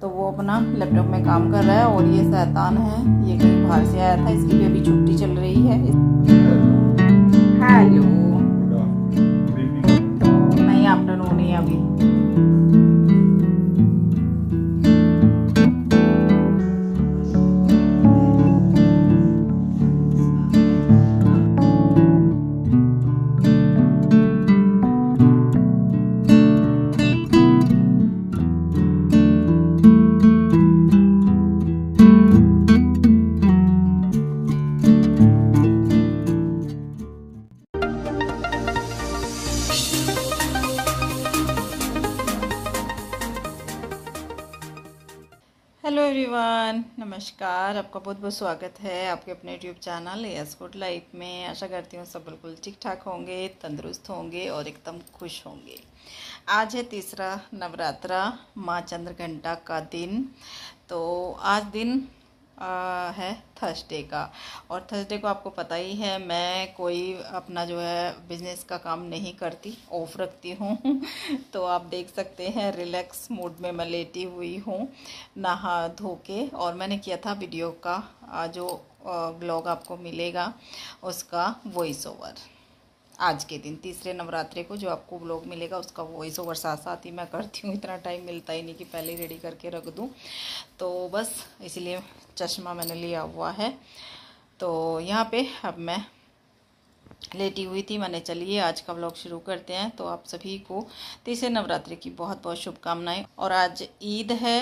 तो वो अपना लैपटॉप में काम कर रहा है और ये शैतान है ये कहीं बाहर से आया था इसकी भी अभी छुट्टी चल रही है हेलो नमस्कार आपका बहुत बहुत स्वागत है आपके अपने YouTube channel S good life में आशा करती हूँ सब बिल्कुल ठीक ठाक होंगे तंदुरुस्त होंगे और एकदम खुश होंगे आज है तीसरा नवरात्रा माँ चंद्रघंटा का दिन तो आज दिन आ, है थर्सडे का और थर्सडे को आपको पता ही है मैं कोई अपना जो है बिज़नेस का काम नहीं करती ऑफ रखती हूँ तो आप देख सकते हैं रिलैक्स मूड में मैं लेटी हुई हूँ नहा धो के और मैंने किया था वीडियो का जो ब्लॉग आपको मिलेगा उसका वॉइस ओवर आज के दिन तीसरे नवरात्रे को जो आपको ब्लॉग मिलेगा उसका वॉइस ओवर साथ साथ ही मैं करती हूँ इतना टाइम मिलता ही नहीं कि पहले रेडी करके रख दूँ तो बस इसीलिए चश्मा मैंने लिया हुआ है तो यहाँ पे अब मैं लेटी हुई थी मैंने चलिए आज का ब्लॉग शुरू करते हैं तो आप सभी को तीसरे नवरात्रि की बहुत बहुत शुभकामनाएँ और आज ईद है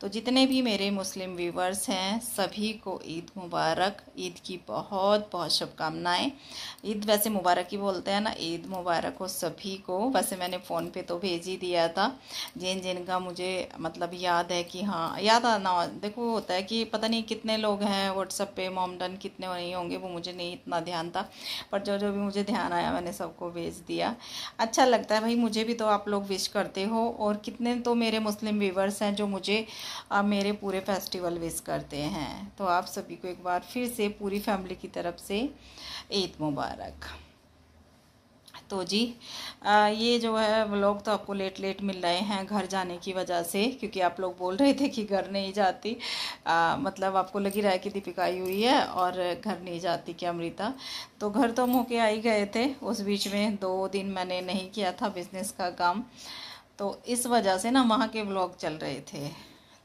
तो जितने भी मेरे मुस्लिम व्यूवर्स हैं सभी को ईद मुबारक ईद की बहुत बहुत शुभकामनाएं ईद वैसे मुबारक ही बोलते हैं ना ईद मुबारक हो सभी को वैसे मैंने फ़ोन पे तो भेज ही दिया था जिन जिन का मुझे मतलब याद है कि हाँ याद आना देखो होता है कि पता नहीं कितने लोग हैं व्हाट्सअप पे मोमडन कितने नहीं होंगे वो मुझे नहीं इतना ध्यान था पर जो जो भी मुझे ध्यान आया मैंने सबको भेज दिया अच्छा लगता है भाई मुझे भी तो आप लोग विश करते हो और कितने तो मेरे मुस्लिम व्यूवर्स हैं जो मुझे अब मेरे पूरे फेस्टिवल विश करते हैं तो आप सभी को एक बार फिर से पूरी फैमिली की तरफ से ईद मुबारक तो जी आ, ये जो है व्लॉग तो आपको लेट लेट मिल रहे हैं घर जाने की वजह से क्योंकि आप लोग बोल रहे थे कि घर नहीं जाती आ, मतलब आपको लगी रहा है कि दीपिका आई हुई है और घर नहीं जाती क्या अमृता तो घर तो हम होके ही गए थे उस बीच में दो दिन मैंने नहीं किया था बिजनेस का काम तो इस वजह से ना वहाँ के ब्लॉग चल रहे थे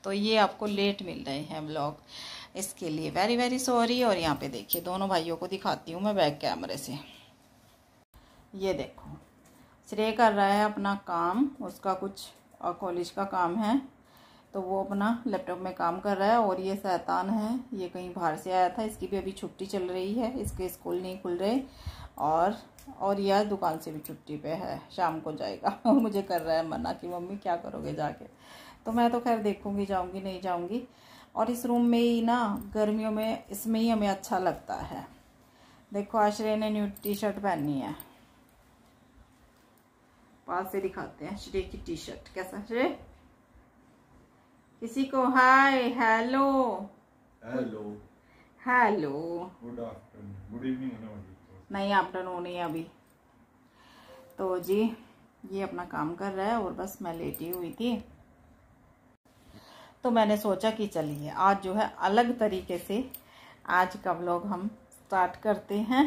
तो ये आपको लेट मिल रहे हैं ब्लॉग इसके लिए वेरी वेरी सॉरी और यहाँ पे देखिए दोनों भाइयों को दिखाती हूँ मैं बैक कैमरे से ये देखो श्रेय कर रहा है अपना काम उसका कुछ और कॉलेज का काम है तो वो अपना लैपटॉप में काम कर रहा है और ये शैतान है ये कहीं बाहर से आया था इसकी भी अभी छुट्टी चल रही है इसके स्कूल नहीं खुल रहे और और यह दुकान से भी छुट्टी पे है शाम को जाएगा मुझे कर रहा है मना कि मम्मी क्या करोगे जाके तो मैं तो खैर देखूंगी जाऊंगी नहीं जाऊंगी और इस रूम में ही ना गर्मियों में इसमें ही हमें अच्छा लगता है देखो आश्रय ने न्यू टी शर्ट पहनी है पास से दिखाते हैं श्रेय की टी शर्ट कैसा श्रे किसी को hi hello hello hello good afternoon good evening नहीं आफ्टरनून ही अभी तो जी ये अपना काम कर रहा है और बस मैं लेटी हुई थी तो मैंने सोचा कि चलिए आज जो है अलग तरीके से आज का व्लॉग हम स्टार्ट करते हैं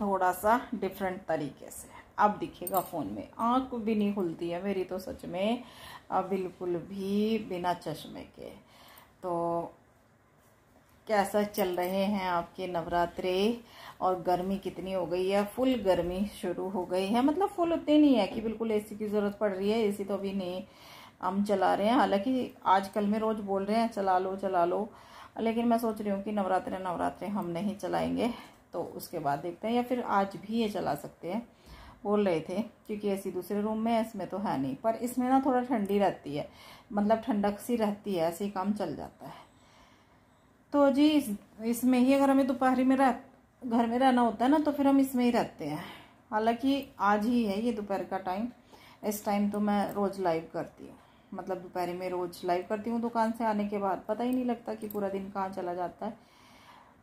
थोड़ा सा डिफरेंट तरीके से अब दिखेगा फ़ोन में आँख भी नहीं खुलती है मेरी तो सच में बिल्कुल भी बिना चश्मे के तो कैसा चल रहे हैं आपके नवरात्रे और गर्मी कितनी हो गई है फुल गर्मी शुरू हो गई है मतलब फुल उतनी नहीं है कि बिल्कुल एसी की ज़रूरत पड़ रही है एसी तो अभी नहीं हम चला रहे हैं हालांकि आजकल में रोज़ बोल रहे हैं चला लो चला लो लेकिन मैं सोच रही हूँ कि नवरात्रे नवरात्रे हम नहीं चलाएंगे तो उसके बाद देखते हैं या फिर आज भी ये चला सकते हैं बोल रहे थे क्योंकि ऐसी दूसरे रूम में इसमें तो है नहीं पर इसमें ना थोड़ा ठंडी रहती है मतलब ठंडक सी रहती है ऐसे ही काम चल जाता है तो जी इस इसमें ही अगर हमें दोपहरी में रह घर में रहना होता है ना तो फिर हम इसमें ही रहते हैं हालांकि आज ही है ये दोपहर का टाइम इस टाइम तो मैं रोज़ लाइव करती हूँ मतलब दोपहर में रोज़ लाइव करती हूँ दुकान से आने के बाद पता ही नहीं लगता कि पूरा दिन कहाँ चला जाता है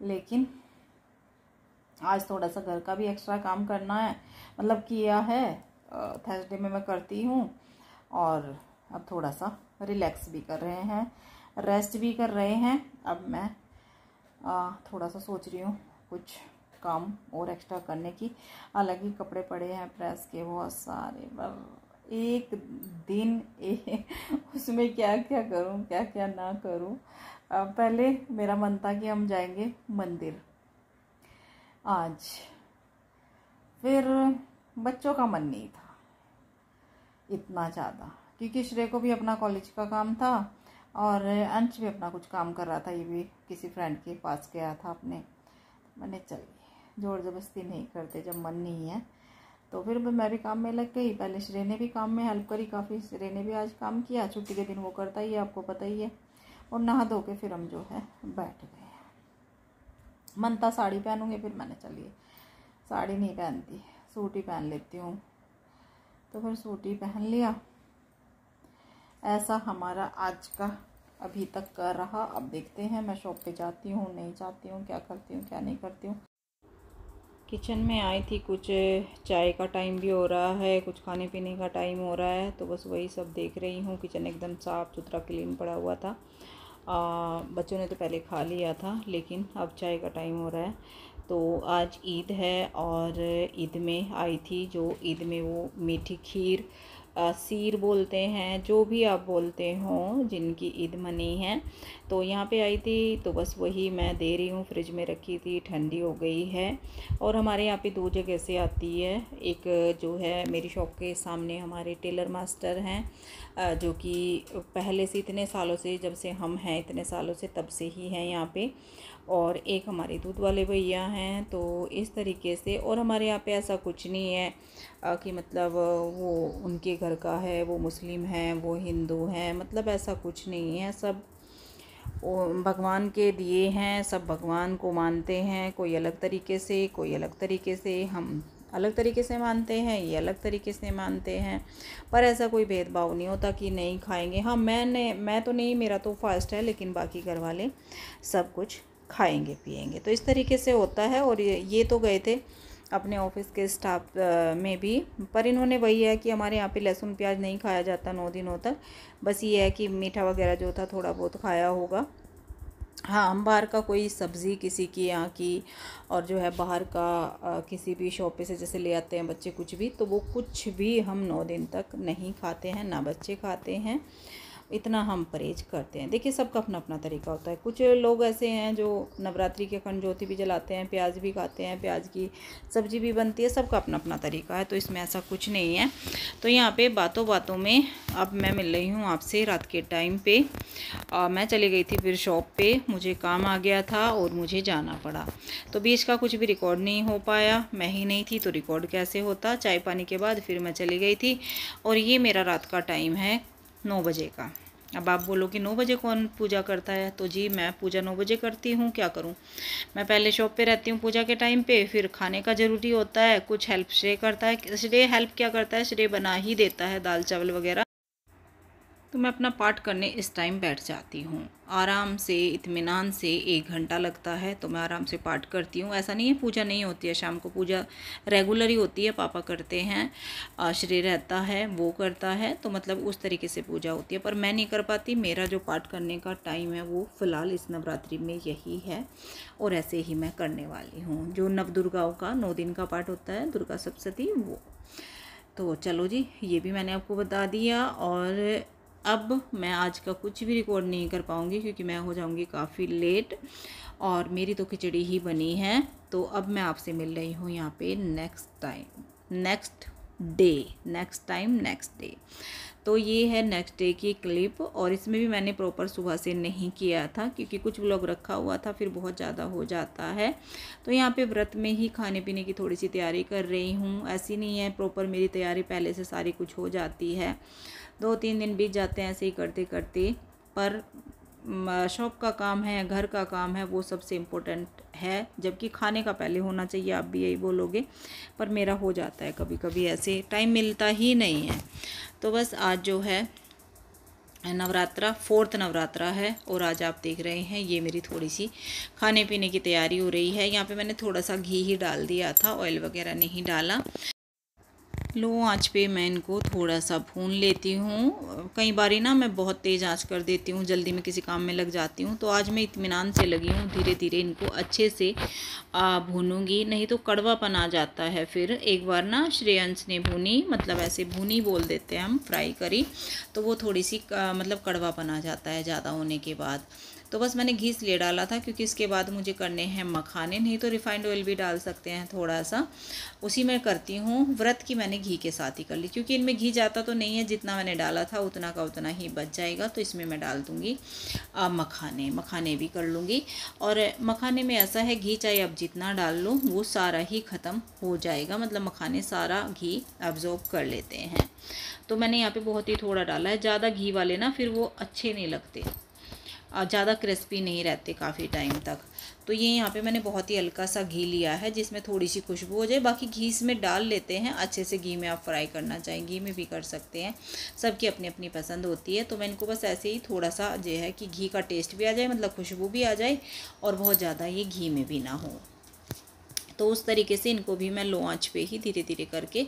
लेकिन आज थोड़ा सा घर का भी एक्स्ट्रा काम करना है मतलब किया है थर्सडे में मैं करती हूँ और अब थोड़ा सा रिलैक्स भी कर रहे हैं रेस्ट भी कर रहे हैं अब मैं आ, थोड़ा सा सोच रही हूँ कुछ काम और एक्स्ट्रा करने की हालांकि कपड़े पड़े हैं प्रेस के बहुत सारे एक दिन ए, उसमें क्या क्या करूं क्या क्या ना करूं पहले मेरा मन था कि हम जाएंगे मंदिर आज फिर बच्चों का मन नहीं था इतना ज़्यादा क्योंकि श्रेय को भी अपना कॉलेज का काम था और अंश भी अपना कुछ काम कर रहा था ये भी किसी फ्रेंड के पास गया था अपने मैंने चलिए ज़ोर ज़बरदस्ती नहीं करते जब मन नहीं है तो फिर मैं भी काम में लग गई पहले श्रेय ने भी काम में हेल्प करी काफ़ी श्रेय ने भी आज काम किया छुट्टी के दिन वो करता ही है आपको पता ही है और नहा धो के फिर हम जो है बैठ गए मनता साड़ी पहनूंगी फिर मैंने चलिए साड़ी नहीं पहनती सूट ही पहन लेती हूँ तो फिर सूट ही पहन लिया ऐसा हमारा आज का अभी तक कर रहा अब देखते हैं मैं शॉप पे जाती हूँ नहीं जाती हूँ क्या करती हूँ क्या नहीं करती हूँ किचन में आई थी कुछ चाय का टाइम भी हो रहा है कुछ खाने पीने का टाइम हो रहा है तो बस वही सब देख रही हूँ किचन एकदम साफ़ सुथरा क्लीन पड़ा हुआ था आ, बच्चों ने तो पहले खा लिया था लेकिन अब चाय का टाइम हो रहा है तो आज ईद है और ईद में आई थी जो ईद में वो मीठी खीर सीर बोलते हैं जो भी आप बोलते हो जिनकी ईद मनी है तो यहाँ पे आई थी तो बस वही मैं दे रही हूँ फ्रिज में रखी थी ठंडी हो गई है और हमारे यहाँ पे दो जगह से आती है एक जो है मेरी शॉप के सामने हमारे टेलर मास्टर हैं जो कि पहले से इतने सालों से जब से हम हैं इतने सालों से तब से ही हैं यहाँ पे और एक हमारे दूध वाले भैया हैं तो इस तरीके से और हमारे यहाँ पे ऐसा कुछ नहीं है कि मतलब वो उनके घर का है वो मुस्लिम हैं वो हिंदू हैं मतलब ऐसा कुछ नहीं है सब भगवान के दिए हैं सब भगवान को मानते हैं कोई अलग तरीके से कोई अलग तरीके से हम अलग तरीके से मानते हैं ये अलग तरीके से मानते हैं पर ऐसा कोई भेदभाव नहीं होता कि नहीं खाएंगे हाँ मैंने मैं तो नहीं मेरा तो फास्ट है लेकिन बाकी घर वाले सब कुछ खाएंगे पिएंगे तो इस तरीके से होता है और ये ये तो गए थे अपने ऑफिस के स्टाफ में भी पर इन्होंने वही है कि हमारे यहाँ पे लहसुन प्याज नहीं खाया जाता नौ दिनों तक बस ये है कि मीठा वगैरह जो था थोड़ा बहुत खाया होगा हाँ हम बाहर का कोई सब्ज़ी किसी की यहाँ की और जो है बाहर का किसी भी शॉप से जैसे ले आते हैं बच्चे कुछ भी तो वो कुछ भी हम नौ दिन तक नहीं खाते हैं ना बच्चे खाते हैं इतना हम परहेज करते हैं देखिए सबका अपना अपना तरीका होता है कुछ लोग ऐसे हैं जो नवरात्रि के अखंड ज्योति भी जलाते हैं प्याज भी खाते हैं प्याज की सब्जी भी बनती है सबका अपना अपना तरीका है तो इसमें ऐसा कुछ नहीं है तो यहाँ पे बातों बातों में अब मैं मिल रही हूँ आपसे रात के टाइम पे आ, मैं चली गई थी फिर शॉप पर मुझे काम आ गया था और मुझे जाना पड़ा तो बीच का कुछ भी रिकॉर्ड नहीं हो पाया मैं ही नहीं थी तो रिकॉर्ड कैसे होता चाय पानी के बाद फिर मैं चली गई थी और ये मेरा रात का टाइम है नौ बजे का अब आप बोलो कि नौ बजे कौन पूजा करता है तो जी मैं पूजा नौ बजे करती हूँ क्या करूँ मैं पहले शॉप पे रहती हूँ पूजा के टाइम पे फिर खाने का ज़रूरी होता है कुछ हेल्प श्रे करता है श्रेय हेल्प क्या करता है श्रेय बना ही देता है दाल चावल वगैरह तो मैं अपना पाठ करने इस टाइम बैठ जाती हूँ आराम से इतमान से एक घंटा लगता है तो मैं आराम से पाठ करती हूँ ऐसा नहीं है पूजा नहीं होती है शाम को पूजा रेगुलर ही होती है पापा करते हैं आश्रय रहता है वो करता है तो मतलब उस तरीके से पूजा होती है पर मैं नहीं कर पाती मेरा जो पाठ करने का टाइम है वो फ़िलहाल इस नवरात्रि में यही है और ऐसे ही मैं करने वाली हूँ जो नवदुर्गाओं का नौ दिन का पाठ होता है दुर्गा सप्तती वो तो चलो जी ये भी मैंने आपको बता दिया और अब मैं आज का कुछ भी रिकॉर्ड नहीं कर पाऊँगी क्योंकि मैं हो जाऊँगी काफ़ी लेट और मेरी तो खिचड़ी ही बनी है तो अब मैं आपसे मिल रही हूँ यहाँ पे next time next day next time next day तो ये है नेक्स्ट डे की क्लिप और इसमें भी मैंने प्रॉपर सुबह से नहीं किया था क्योंकि कुछ व्लॉग रखा हुआ था फिर बहुत ज़्यादा हो जाता है तो यहाँ पे व्रत में ही खाने पीने की थोड़ी सी तैयारी कर रही हूँ ऐसी नहीं है प्रॉपर मेरी तैयारी पहले से सारी कुछ हो जाती है दो तीन दिन बीत जाते हैं ऐसे ही करते करते पर शॉप का काम है घर का काम है वो सबसे इम्पोर्टेंट है जबकि खाने का पहले होना चाहिए आप भी यही बोलोगे पर मेरा हो जाता है कभी कभी ऐसे टाइम मिलता ही नहीं है तो बस आज जो है नवरात्रा फोर्थ नवरात्रा है और आज आप देख रहे हैं ये मेरी थोड़ी सी खाने पीने की तैयारी हो रही है यहाँ पे मैंने थोड़ा सा घी ही डाल दिया था ऑयल वगैरह नहीं डाला लो आँच पे मैं इनको थोड़ा सा भून लेती हूँ कई बार ना मैं बहुत तेज़ आँच कर देती हूँ जल्दी में किसी काम में लग जाती हूँ तो आज मैं इतमान से लगी हूँ धीरे धीरे इनको अच्छे से भूनूंगी नहीं तो कड़वापन आ जाता है फिर एक बार ना श्रेयंस ने भूनी मतलब ऐसे भूनी बोल देते हैं हम फ्राई करी तो वो थोड़ी सी मतलब कड़वापन आ जाता है ज़्यादा होने के बाद तो बस मैंने घीस ले डाला था क्योंकि इसके बाद मुझे करने हैं मखाने नहीं तो रिफाइंड ऑयल भी डाल सकते हैं थोड़ा सा उसी में करती हूँ व्रत की मैंने घी के साथ ही कर ली क्योंकि इनमें घी जाता तो नहीं है जितना मैंने डाला था उतना का उतना ही बच जाएगा तो इसमें मैं डाल दूँगी मखाने मखाने भी कर लूँगी और मखाने में ऐसा है घी चाहे अब जितना डाल लूँ वो सारा ही ख़त्म हो जाएगा मतलब मखाने सारा घी एब्जॉर्ब कर लेते हैं तो मैंने यहाँ पे बहुत ही थोड़ा डाला है ज़्यादा घी वाले ना फिर वो अच्छे नहीं लगते ज़्यादा क्रिस्पी नहीं रहते काफ़ी टाइम तक तो ये यहाँ पे मैंने बहुत ही हल्का सा घी लिया है जिसमें थोड़ी सी खुशबू हो जाए बाकी घी इसमें डाल लेते हैं अच्छे से घी में आप फ्राई करना चाहें घी में भी कर सकते हैं सबकी अपनी अपनी पसंद होती है तो मैं इनको बस ऐसे ही थोड़ा सा जो है कि घी का टेस्ट भी आ जाए मतलब खुशबू भी आ जाए और बहुत ज़्यादा ये घी में भी ना हो तो उस तरीके से इनको भी मैं लो आँच पे ही धीरे धीरे करके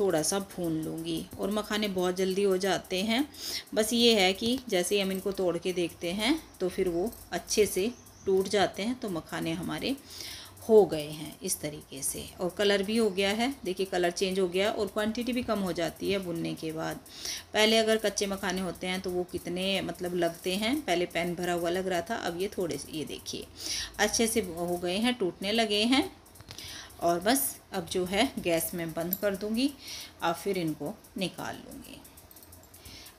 थोड़ा सा भून लूँगी और मखाने बहुत जल्दी हो जाते हैं बस ये है कि जैसे हम इनको तोड़ के देखते हैं तो फिर वो अच्छे से टूट जाते हैं तो मखाने हमारे हो गए हैं इस तरीके से और कलर भी हो गया है देखिए कलर चेंज हो गया और क्वांटिटी भी कम हो जाती है बुनने के बाद पहले अगर कच्चे मखाने होते हैं तो वो कितने मतलब लगते हैं पहले पेन भरा हुआ लग रहा था अब ये थोड़े से ये देखिए अच्छे से हो गए हैं टूटने लगे हैं और बस अब जो है गैस में बंद कर दूँगी और फिर इनको निकाल लूँगी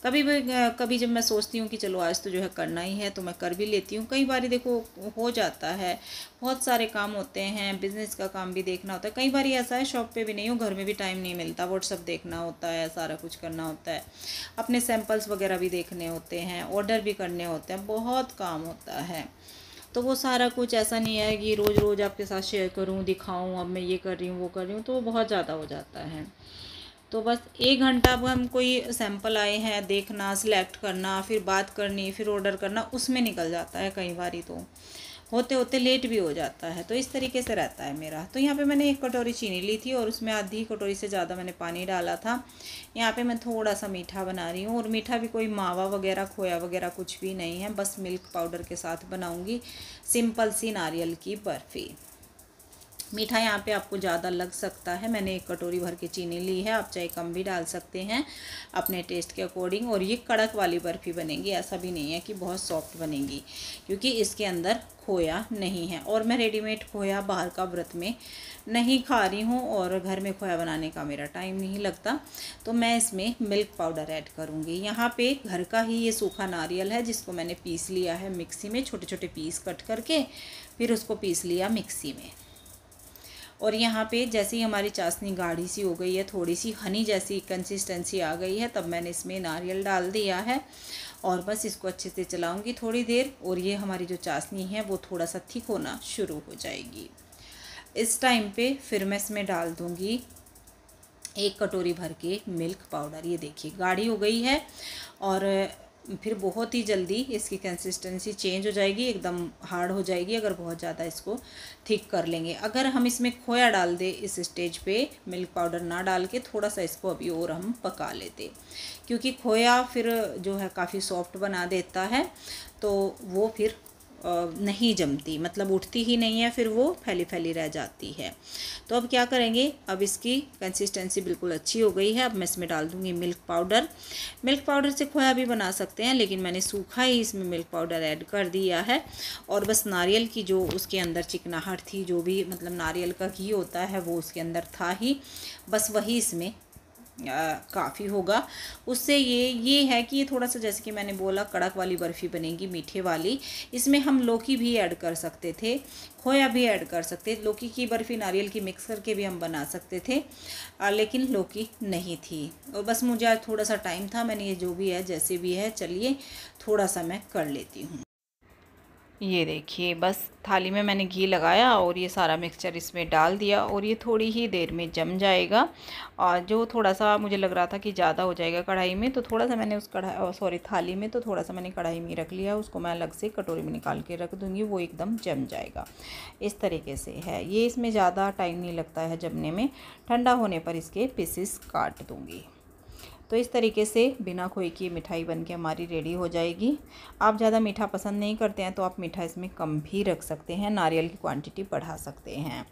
कभी भी कभी जब मैं सोचती हूँ कि चलो आज तो जो है करना ही है तो मैं कर भी लेती हूँ कई बार देखो हो जाता है बहुत सारे काम होते हैं बिज़नेस का काम भी देखना होता है कई बार ऐसा है शॉप पे भी नहीं हो घर में भी टाइम नहीं मिलता व्हाट्सअप देखना होता है सारा कुछ करना होता है अपने सैम्पल्स वगैरह भी देखने होते हैं ऑर्डर भी करने होते हैं बहुत काम होता है तो वो सारा कुछ ऐसा नहीं है कि रोज़ रोज़ आपके साथ शेयर करूँ दिखाऊँ अब मैं ये कर रही हूँ वो कर रही हूँ तो वो बहुत ज़्यादा हो जाता है तो बस एक घंटा अब हम कोई सैंपल आए हैं देखना सिलेक्ट करना फिर बात करनी फिर ऑर्डर करना उसमें निकल जाता है कई बार तो होते होते लेट भी हो जाता है तो इस तरीके से रहता है मेरा तो यहाँ पे मैंने एक कटोरी चीनी ली थी और उसमें आधी कटोरी से ज़्यादा मैंने पानी डाला था यहाँ पे मैं थोड़ा सा मीठा बना रही हूँ और मीठा भी कोई मावा वगैरह खोया वगैरह कुछ भी नहीं है बस मिल्क पाउडर के साथ बनाऊँगी सिंपल सी नारियल की बर्फ़ी मीठा यहाँ पे आपको ज़्यादा लग सकता है मैंने एक कटोरी भर के चीनी ली है आप चाहे कम भी डाल सकते हैं अपने टेस्ट के अकॉर्डिंग और ये कड़क वाली बर्फ़ी बनेगी ऐसा भी नहीं है कि बहुत सॉफ्ट बनेगी क्योंकि इसके अंदर खोया नहीं है और मैं रेडीमेड खोया बाहर का व्रत में नहीं खा रही हूँ और घर में खोया बनाने का मेरा टाइम नहीं लगता तो मैं इसमें मिल्क पाउडर ऐड करूँगी यहाँ पे घर का ही ये सूखा नारियल है जिसको मैंने पीस लिया है मिक्सी में छोटे छोटे पीस कट करके फिर उसको पीस लिया मिक्सी में और यहाँ पे जैसे ही हमारी चाशनी गाढ़ी सी हो गई है थोड़ी सी हनी जैसी कंसिस्टेंसी आ गई है तब मैंने इसमें नारियल डाल दिया है और बस इसको अच्छे से चलाऊँगी थोड़ी देर और ये हमारी जो चाशनी है वो थोड़ा सा थिक होना शुरू हो जाएगी इस टाइम पे फिर मैं इसमें डाल दूँगी एक कटोरी भर के मिल्क पाउडर ये देखिए गाढ़ी हो गई है और फिर बहुत ही जल्दी इसकी कंसिस्टेंसी चेंज हो जाएगी एकदम हार्ड हो जाएगी अगर बहुत ज़्यादा इसको थिक कर लेंगे अगर हम इसमें खोया डाल दे इस स्टेज पे मिल्क पाउडर ना डाल के थोड़ा सा इसको अभी और हम पका लेते क्योंकि खोया फिर जो है काफ़ी सॉफ्ट बना देता है तो वो फिर नहीं जमती मतलब उठती ही नहीं है फिर वो फैली फैली रह जाती है तो अब क्या करेंगे अब इसकी कंसिस्टेंसी बिल्कुल अच्छी हो गई है अब मैं इसमें डाल दूँगी मिल्क पाउडर मिल्क पाउडर से खोया भी बना सकते हैं लेकिन मैंने सूखा ही इसमें मिल्क पाउडर ऐड कर दिया है और बस नारियल की जो उसके अंदर चिकनाहट थी जो भी मतलब नारियल का घी होता है वो उसके अंदर था ही बस वही इसमें काफ़ी होगा उससे ये ये है कि ये थोड़ा सा जैसे कि मैंने बोला कड़क वाली बर्फ़ी बनेगी मीठे वाली इसमें हम लौकी भी ऐड कर सकते थे खोया भी ऐड कर सकते लौकी की बर्फ़ी नारियल की मिक्स करके भी हम बना सकते थे आ, लेकिन लौकी नहीं थी और बस मुझे आज थोड़ा सा टाइम था मैंने ये जो भी है जैसे भी है चलिए थोड़ा सा मैं कर लेती हूँ ये देखिए बस थाली में मैंने घी लगाया और ये सारा मिक्सचर इसमें डाल दिया और ये थोड़ी ही देर में जम जाएगा और जो थोड़ा सा मुझे लग रहा था कि ज़्यादा हो जाएगा कढ़ाई में तो थोड़ा सा मैंने उस कढ़ाई सॉरी थाली में तो थोड़ा सा मैंने कढ़ाई में रख लिया उसको मैं अलग से कटोरी में निकाल के रख दूँगी वो एकदम जम जाएगा इस तरीके से है ये इसमें ज़्यादा टाइम नहीं लगता है जमने में ठंडा होने पर इसके पीसेस काट दूँगी तो इस तरीके से बिना खोई की मिठाई बन के हमारी रेडी हो जाएगी आप ज़्यादा मीठा पसंद नहीं करते हैं तो आप मीठा इसमें कम भी रख सकते हैं नारियल की क्वांटिटी बढ़ा सकते हैं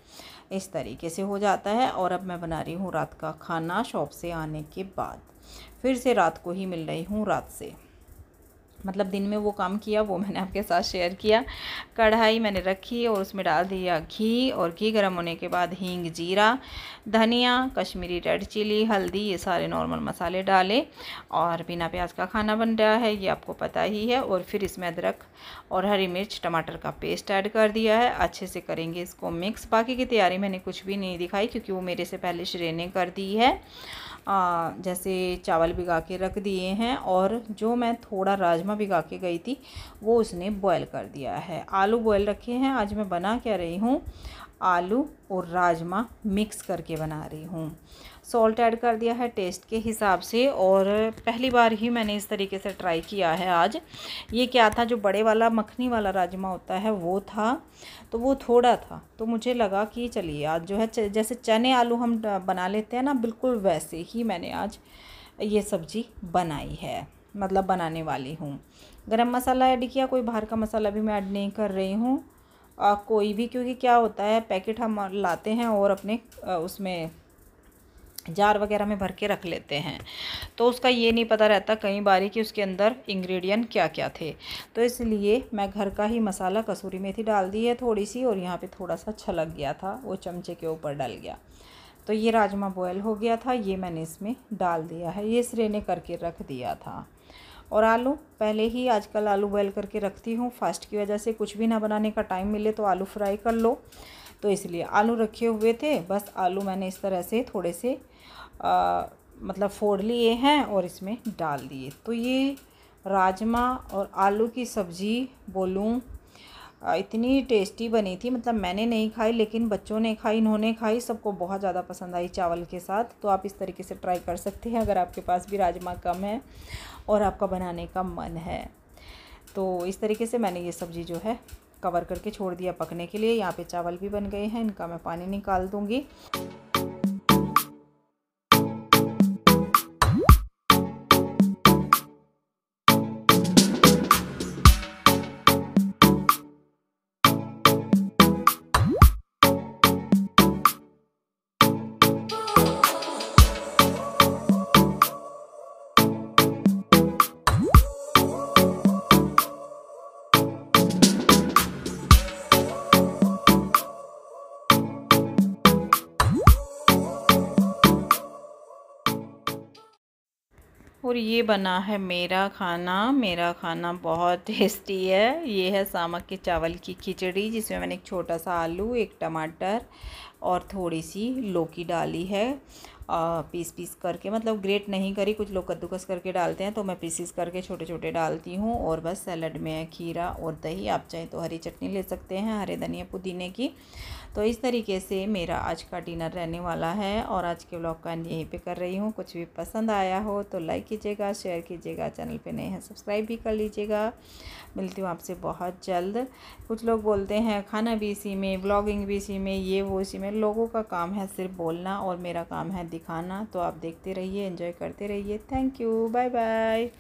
इस तरीके से हो जाता है और अब मैं बना रही हूँ रात का खाना शॉप से आने के बाद फिर से रात को ही मिल रही हूँ रात से मतलब दिन में वो काम किया वो मैंने आपके साथ शेयर किया कढ़ाई मैंने रखी और उसमें डाल दिया घी और घी गर्म होने के बाद हींग जीरा धनिया कश्मीरी रेड चिली हल्दी ये सारे नॉर्मल मसाले डाले और बिना प्याज का खाना बन रहा है ये आपको पता ही है और फिर इसमें अदरक और हरी मिर्च टमाटर का पेस्ट ऐड कर दिया है अच्छे से करेंगे इसको मिक्स बाकी की तैयारी मैंने कुछ भी नहीं दिखाई क्योंकि वो मेरे से पहले श्रेने कर दी है आ, जैसे चावल भिगा के रख दिए हैं और जो मैं थोड़ा राजमा भिगा के गई थी वो उसने बॉयल कर दिया है आलू बॉयल रखे हैं आज मैं बना क्या रही हूँ आलू और राजमा मिक्स करके बना रही हूँ सॉल्ट ऐड कर दिया है टेस्ट के हिसाब से और पहली बार ही मैंने इस तरीके से ट्राई किया है आज ये क्या था जो बड़े वाला मखनी वाला राजमा होता है वो था तो वो थोड़ा था तो मुझे लगा कि चलिए आज जो है जैसे चने आलू हम बना लेते हैं ना बिल्कुल वैसे ही मैंने आज ये सब्ज़ी बनाई है मतलब बनाने वाली हूँ गरम मसाला ऐड किया कोई बाहर का मसाला भी मैं ऐड नहीं कर रही हूँ कोई भी क्योंकि क्या होता है पैकेट हम लाते हैं और अपने उसमें जार वगैरह में भर के रख लेते हैं तो उसका ये नहीं पता रहता कई बारी कि उसके अंदर इंग्रेडिएंट क्या क्या थे तो इसलिए मैं घर का ही मसाला कसूरी मेथी डाल दी है थोड़ी सी और यहाँ पे थोड़ा सा छलक गया था वो चमचे के ऊपर डल गया तो ये राजमा बॉयल हो गया था ये मैंने इसमें डाल दिया है ये इस करके रख दिया था और आलू पहले ही आजकल आलू बॉयल करके रखती हूँ फास्ट की वजह से कुछ भी ना बनाने का टाइम मिले तो आलू फ्राई कर लो तो इसलिए आलू रखे हुए थे बस आलू मैंने इस तरह से थोड़े से आ, मतलब फोड़ लिए हैं और इसमें डाल दिए तो ये राजमा और आलू की सब्ज़ी बोलूँ इतनी टेस्टी बनी थी मतलब मैंने नहीं खाई लेकिन बच्चों ने खाई इन्होंने खाई सबको बहुत ज़्यादा पसंद आई चावल के साथ तो आप इस तरीके से ट्राई कर सकते हैं अगर आपके पास भी राजमा कम है और आपका बनाने का मन है तो इस तरीके से मैंने ये सब्ज़ी जो है कवर करके छोड़ दिया पकने के लिए यहाँ पे चावल भी बन गए हैं इनका मैं पानी निकाल दूँगी और ये बना है मेरा खाना मेरा खाना बहुत टेस्टी है ये है सामक के चावल की खिचड़ी जिसमें मैंने एक छोटा सा आलू एक टमाटर और थोड़ी सी लौकी डाली है आ, पीस पीस करके मतलब ग्रेट नहीं करी कुछ लोग कद्दूकस करके डालते हैं तो मैं पीसीस करके छोटे छोटे डालती हूँ और बस सैलड में है खीरा और दही आप चाहें तो हरी चटनी ले सकते हैं हरे धनिया पुदीने की तो इस तरीके से मेरा आज का डिनर रहने वाला है और आज के ब्लॉग का यहीं पे कर रही हूँ कुछ भी पसंद आया हो तो लाइक कीजिएगा शेयर कीजिएगा चैनल पे नए हैं सब्सक्राइब भी कर लीजिएगा मिलती हूँ आपसे बहुत जल्द कुछ लोग बोलते हैं खाना भी इसी में ब्लॉगिंग भी इसी में ये वो इसी में लोगों का काम है सिर्फ बोलना और मेरा काम है दिखाना तो आप देखते रहिए इन्जॉय करते रहिए थैंक यू बाय बाय